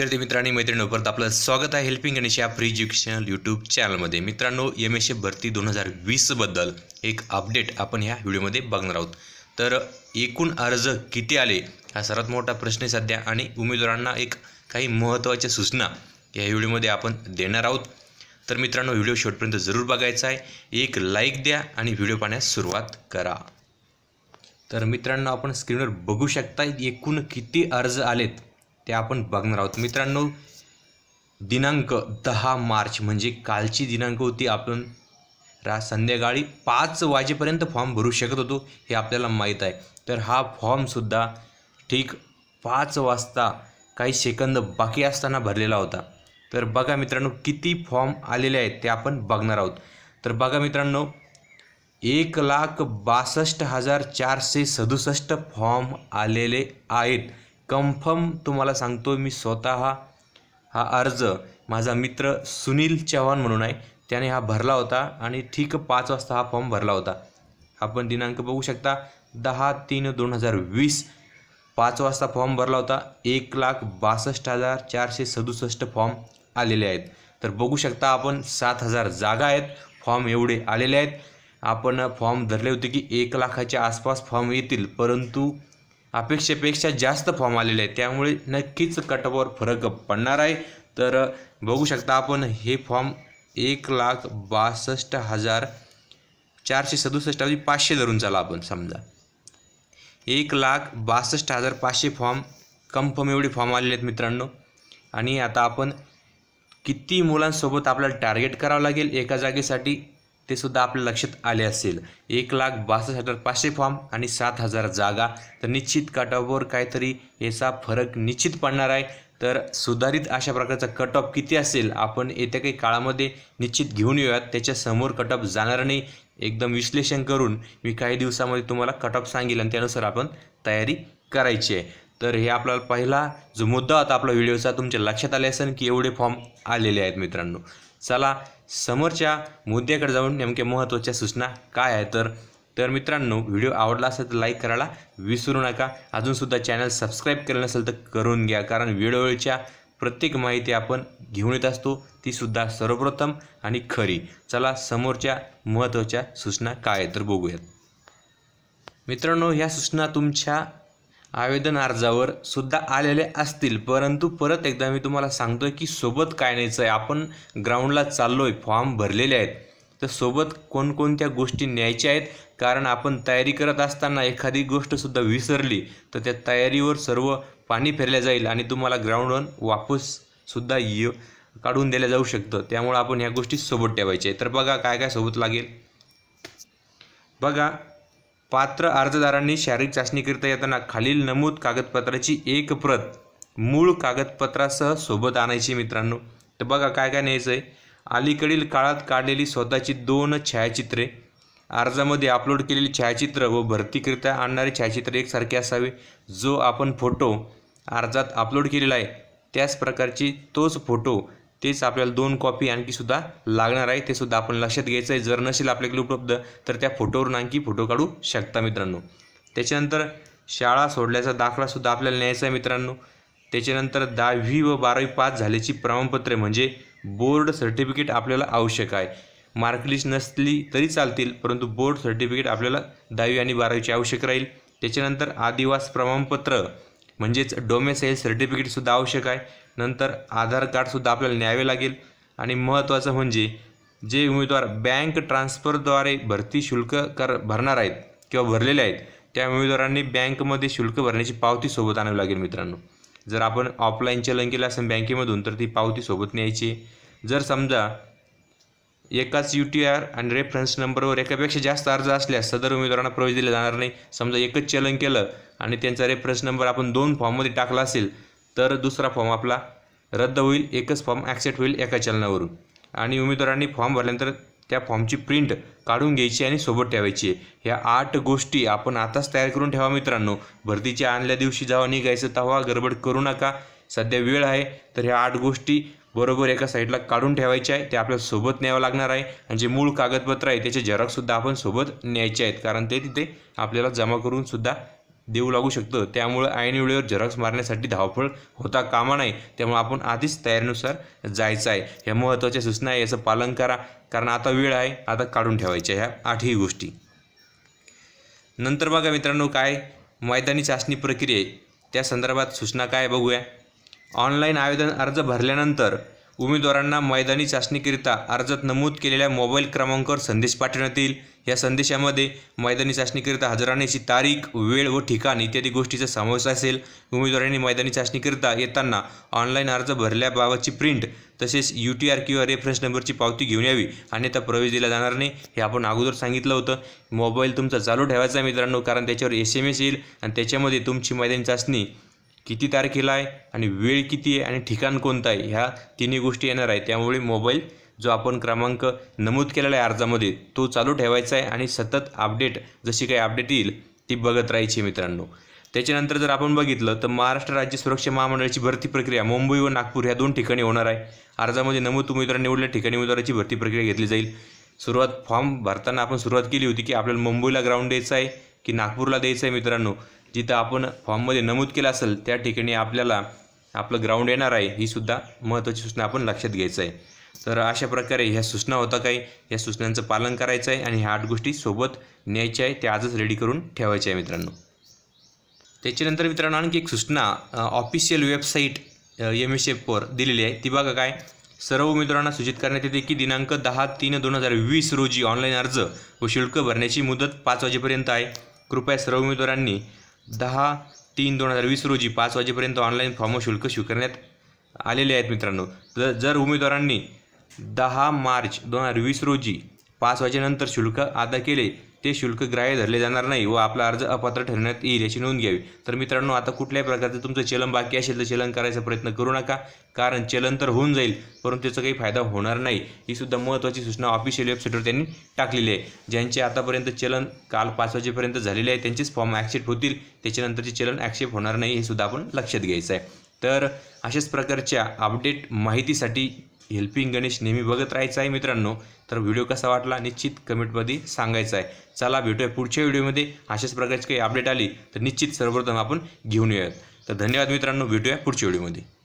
विद्यार्थी मित्रांनी मैत्रिणी परत आपलं स्वागत आहे हेल्पिंग गणेश या फ्री एज्युकेशनल यूट्यूब चॅनलमध्ये मित्रांनो एम एस ए भरती दोन हजार वीसबद्दल एक अपडेट आपण ह्या व्हिडिओमध्ये बघणार आहोत तर एकूण अर्ज किती आले हा सर्वात मोठा प्रश्न आहे सध्या आणि उमेदवारांना एक काही महत्त्वाच्या सूचना या व्हिडिओमध्ये आपण देणार आहोत तर मित्रांनो व्हिडिओ शेवटपर्यंत जरूर बघायचा आहे एक लाईक द्या आणि व्हिडिओ पाहण्यास सुरुवात करा तर मित्रांनो आपण स्क्रीनवर बघू शकता एकूण किती अर्ज आलेत ते आपण बघणार आहोत मित्रांनो दिनांक दहा मार्च म्हणजे कालची दिनांक होती आपण रा संध्याकाळी पाच वाजेपर्यंत फॉर्म भरू शकत होतो हे आपल्याला माहीत आहे तर हा फॉर्मसुद्धा ठीक पाच वाजता काही सेकंद बाकी असताना भरलेला होता तर बघा मित्रांनो किती फॉर्म आलेले आहेत ते आपण बघणार आहोत तर बघा मित्रांनो एक लाख बासष्ट हजार चारशे सदुसष्ट फॉर्म आलेले आहेत कन्फर्म तुम्हाला सांगतो मी स्वतः हा अर्ज माझा मित्र सुनील चव्हाण म्हणून आहे त्याने हा भरला होता आणि ठीक पाच वाजता हा फॉर्म भरला होता आपण दिनांक बघू शकता दहा तीन दोन हजार वीस पाच वाजता फॉर्म भरला होता एक लाख बासष्ट हजार चारशे सदुसष्ट फॉर्म आलेले आहेत तर बघू शकता आपण सात हजार जागा आहेत फॉर्म एवढे आलेले आहेत आपण फॉर्म धरले होते की एक लाखाच्या आसपास फॉर्म येतील परंतु अपेक्षेपेक्षा जास्त फॉर्म आलेले आहेत त्यामुळे नक्कीच कटवर फरक पडणार आहे तर बघू शकता आपण हे फॉर्म एक लाख बासष्ट हजार चारशे सदुसष्ट पाचशे धरून चला आपण समजा एक लाख बासष्ट हजार पाचशे फॉर्म कन्फर्म एवढे फॉर्म आलेले आहेत मित्रांनो आणि आता आपण किती मुलांसोबत आपल्याला टार्गेट करावं लागेल एका जागेसाठी ते सुद्धा आपल्या लक्षात आले असेल एक लाख बासष्ट हजार पाचशे फॉर्म आणि सात हजार जागा तर निश्चित कट ऑफवर काहीतरी याचा फरक निश्चित पडणार आहे तर सुधारित अशा प्रकारचा कट ऑफ किती असेल आपण येत्या काही काळामध्ये निश्चित घेऊन येऊयात त्याच्यासमोर कट ऑफ जाणार नाही एकदम विश्लेषण करून मी काही दिवसामध्ये तुम्हाला कट ऑफ सांगेल आणि त्यानुसार आपण तयारी करायची आहे तर हे आपल्याला पहिला जो मुद्दा होता आपला व्हिडिओचा तुमच्या लक्षात आले असेल की एवढे फॉर्म आलेले आहेत मित्रांनो चला समोरच्या मुद्द्याकडे जाऊन नेमक्या महत्त्वाच्या सूचना काय आहे तर तर मित्रांनो व्हिडिओ आवडला असेल तर लाईक करायला विसरू नका अजूनसुद्धा चॅनल सबस्क्राईब केलं नसेल तर करून घ्या कारण वेळोवेळीच्या प्रत्येक माहिती आपण घेऊन येत असतो तीसुद्धा सर्वप्रथम आणि खरी चला समोरच्या महत्त्वाच्या सूचना काय तर बघूयात मित्रांनो ह्या सूचना तुमच्या आवेदन अर्जावर सुद्धा आलेले असतील परंतु परत एकदा मी तुम्हाला सांगतो आहे की सोबत काय न्यायचं आहे आपण ग्राउंडला चाललो आहे फॉर्म भरलेले आहेत तर सोबत कोणकोणत्या गोष्टी न्यायच्या आहेत कारण आपण तयारी करत असताना एखादी गोष्टसुद्धा विसरली तर त्या तयारीवर सर्व पाणी फेरल्या जाईल आणि तुम्हाला ग्राउंडवर वापससुद्धा ये काढून दिल्या जाऊ शकतं त्यामुळं आपण ह्या गोष्टी सोबत ठेवायच्या तर बघा काय काय सोबत लागेल बघा पात्र अर्जदारांनी शारीरिक चाचणी करता येताना खालील नमूद कागदपत्राची एक प्रत मूळ कागदपत्रासह सोबत आणायची मित्रांनो तर बघा काय काय न्यायचं आहे अलीकडील काळात काढलेली स्वतःची दोन छायाचित्रे अर्जामध्ये अपलोड केलेली छायाचित्र व भरतीकरिता आणणारे छायाचित्र एकसारखे असावे जो आपण फोटो अर्जात अपलोड केलेला आहे त्याच प्रकारची तोच फोटो तेच आपल्याला दोन कॉपी आणखी सुद्धा लागणार आहे ते सुद्धा आपण लक्षात घ्यायचं आहे जर नसेल आपल्याकडे उपलब्ध तर त्या फोटोवरून आणखी फोटो काढू शकता मित्रांनो त्याच्यानंतर शाळा सोडल्याचा दाखलासुद्धा आपल्याला न्यायचा आहे मित्रांनो त्याच्यानंतर दहावी व बारावी पास झाल्याची प्रमाणपत्रे म्हणजे बोर्ड सर्टिफिकेट आपल्याला आवश्यक आहे मार्कलिस्ट नसली तरी चालतील परंतु बोर्ड सर्टिफिकेट आपल्याला दहावी आणि बारावीची आवश्यक राहील त्याच्यानंतर आदिवास प्रमाणपत्र म्हणजेच डोमेसाईल सर्टिफिकेटसुद्धा आवश्यक आहे नंतर आधार कार्डसुद्धा आपल्याला न्यावे लागेल आणि महत्त्वाचं म्हणजे जे उमेदवार बँक ट्रान्सफरद्वारे भरती शुल्क कर भरणार आहेत किंवा भरलेले आहेत त्या उमेदवारांनी बँकमध्ये शुल्क भरण्याची पावती सोबत आणावी लागेल मित्रांनो जर आपण ऑफलाईन चलन केलं असेल बँकेमधून तर ती पावती सोबत न्यायची जर समजा एकाच यू टी आर आणि रेफरन्स नंबरवर एकापेक्षा जास्त अर्ज असल्यास सदर उमेदवारांना प्रवेश दिला जाणार नाही समजा एकच चलन केलं आणि त्यांचा रेफरन्स नंबर आपण दोन फॉर्ममध्ये टाकला असेल तर दुसरा फॉर्म आपला रद्द होईल एकच फॉर्म ॲक्सेप्ट होईल एका चलनावरून आणि उमेदवारांनी फॉर्म भरल्यानंतर त्या फॉर्मची प्रिंट काढून घ्यायची आणि सोबत ठेवायची आहे ह्या आठ गोष्टी आपण आताच तयार करून ठेवा मित्रांनो भरतीच्या आणल्या दिवशी जावा निघायचं तेव्हा गडबड करू नका सध्या वेळ आहे तर ह्या आठ गोष्टी बरोबर एका साईडला काढून ठेवायचे आहे ते आपल्या सोबत न्यावं लागणार आहे आणि जे मूळ कागदपत्र आहे त्याचे झेरॉक्ससुद्धा आपण सोबत न्यायचे आहेत कारण ते तिथे आपल्याला जमा करूनसुद्धा देऊ लागू शकतं त्यामुळं ऐन वेळेवर झेरॉक्स मारण्यासाठी धावपळ होता कामा नाही त्यामुळे आपण आधीच तयारीनुसार जायचं आहे ह्या महत्त्वाच्या सूचना आहे याचं पालन करा कारण आता वेळ आहे आता काढून ठेवायच्या ह्या आठही गोष्टी नंतर बघा मित्रांनो काय मैदानी चाचणी प्रक्रिये त्या संदर्भात सूचना काय बघूया ऑनलाईन आवेदन अर्ज भरल्यानंतर उमेदवारांना मैदानी चाचणीकरिता अर्जात नमूद केलेल्या मोबाईल क्रमांकावर संदेश पाठवण्यात येईल या संदेशामध्ये मैदानी चाचणीकरिता हजर राहण्याची तारीख वेळ व ठिकाण इत्यादी गोष्टीचा समावेश असेल उमेदवारांनी मैदानी चाचणीकरिता येताना ऑनलाईन अर्ज भरल्याबाबतची प्रिंट तसेच यू टी आर किंवा रेफरन्स नंबरची पावती घेऊन यावी अन्यथा प्रवेश दिला जाणार नाही हे आपण अगोदर सांगितलं होतं मोबाईल तुमचा चालू ठेवायचा मित्रांनो कारण त्याच्यावर एस एम एस येईल आणि त्याच्यामध्ये तुमची मैदानी चाचणी किती तारखेला आहे आणि वेळ किती आहे आणि ठिकाण कोणतं आहे ह्या तिन्ही गोष्टी येणार आहे त्यामुळे मोबाईल जो आपण क्रमांक नमूद केलेला आहे अर्जामध्ये तो चालू ठेवायचा आहे आणि सतत अपडेट जशी काही अपडेट येईल ती बघत राहायची मित्रांनो त्याच्यानंतर जर आपण बघितलं तर महाराष्ट्र राज्य सुरक्षा महामंडळाची भरती प्रक्रिया मुंबई व नागपूर ह्या दोन ठिकाणी होणार आहे अर्जामध्ये नमूद उमेदवार निवडल्या ठिकाणी उमेदवाराची भरती प्रक्रिया घेतली जाईल सुरुवात फॉर्म भरताना आपण सुरुवात केली होती की आपल्याला मुंबईला ग्राउंड द्यायचं आहे की नागपूरला द्यायचं आहे मित्रांनो जिथं आपण फॉर्ममध्ये नमूद केलं असेल त्या ठिकाणी आपल्याला आपलं ग्राउंड येणार आहे ही सुद्धा महत्त्वाची सूचना आपण लक्षात घ्यायचं आहे तर अशा प्रकारे ह्या सूचना होता काही या सूचनांचं पालन करायचं आहे आणि ह्या आठ गोष्टी सोबत न्यायच्या आहे त्या आजच रेडी करून ठेवायच्या आहे मित्रांनो त्याच्यानंतर मित्रांनो आणखी एक सूचना ऑफिशियल वेबसाईट एम एस एफवर दिलेली आहे ती बघा काय सर्व उमेदवारांना सूचित करण्यात येते की दिनांक दहा तीन दोन हजार वीस रोजी ऑनलाईन अर्ज व शुल्क भरण्याची मुदत पाच वाजेपर्यंत आहे कृपया सर्व उमेदवारांनी दहा तीन दोन हजार वीस रोजी पाच वाजेपर्यंत ऑनलाईन फॉर्म शुल्क स्वीकारण्यात आलेले आहेत मित्रांनो तर जर उमेदवारांनी दहा मार्च दोन हजार वीस रोजी पाच वाजेनंतर शुल्क अदा केले ते शुल्क ग्राह्य धरले जाणार नाही व आपला अर्ज अपात्र ठरण्यात येईल याची नोंद घ्यावी तर मित्रांनो आता कुठल्याही प्रकारचं तुमचं चलन बाकी असेल तर चलन करायचा प्रयत्न करू नका कारण चलन तर होऊन जाईल परंतु त्याचा काही फायदा होणार नाही ही सुद्धा महत्त्वाची सूचना ऑफिशियल वेबसाईटवर त्यांनी टाकलेली आहे ज्यांचे आतापर्यंत चलन काल पाच वाजेपर्यंत झालेले आहे त्यांचेच फॉर्म ॲक्सेप्ट होतील त्याच्यानंतरचे चलन ॲक्सेप्ट होणार नाही हे सुद्धा आपण लक्षात घ्यायचं आहे तर अशाच प्रकारच्या अपडेट माहितीसाठी हेल्पिंग गणेश नेहमी बघत राहायचं आहे मित्रांनो तर व्हिडिओ कसा वाटला निश्चित कमेंटमध्ये सांगायचा आहे चला भेटूया पुढच्या व्हिडिओमध्ये अशाच प्रकारची काही अपडेट आली तर निश्चित सर्वप्रथम आपण घेऊन येऊयात तर धन्यवाद मित्रांनो भेटूया पुढच्या व्हिडिओमध्ये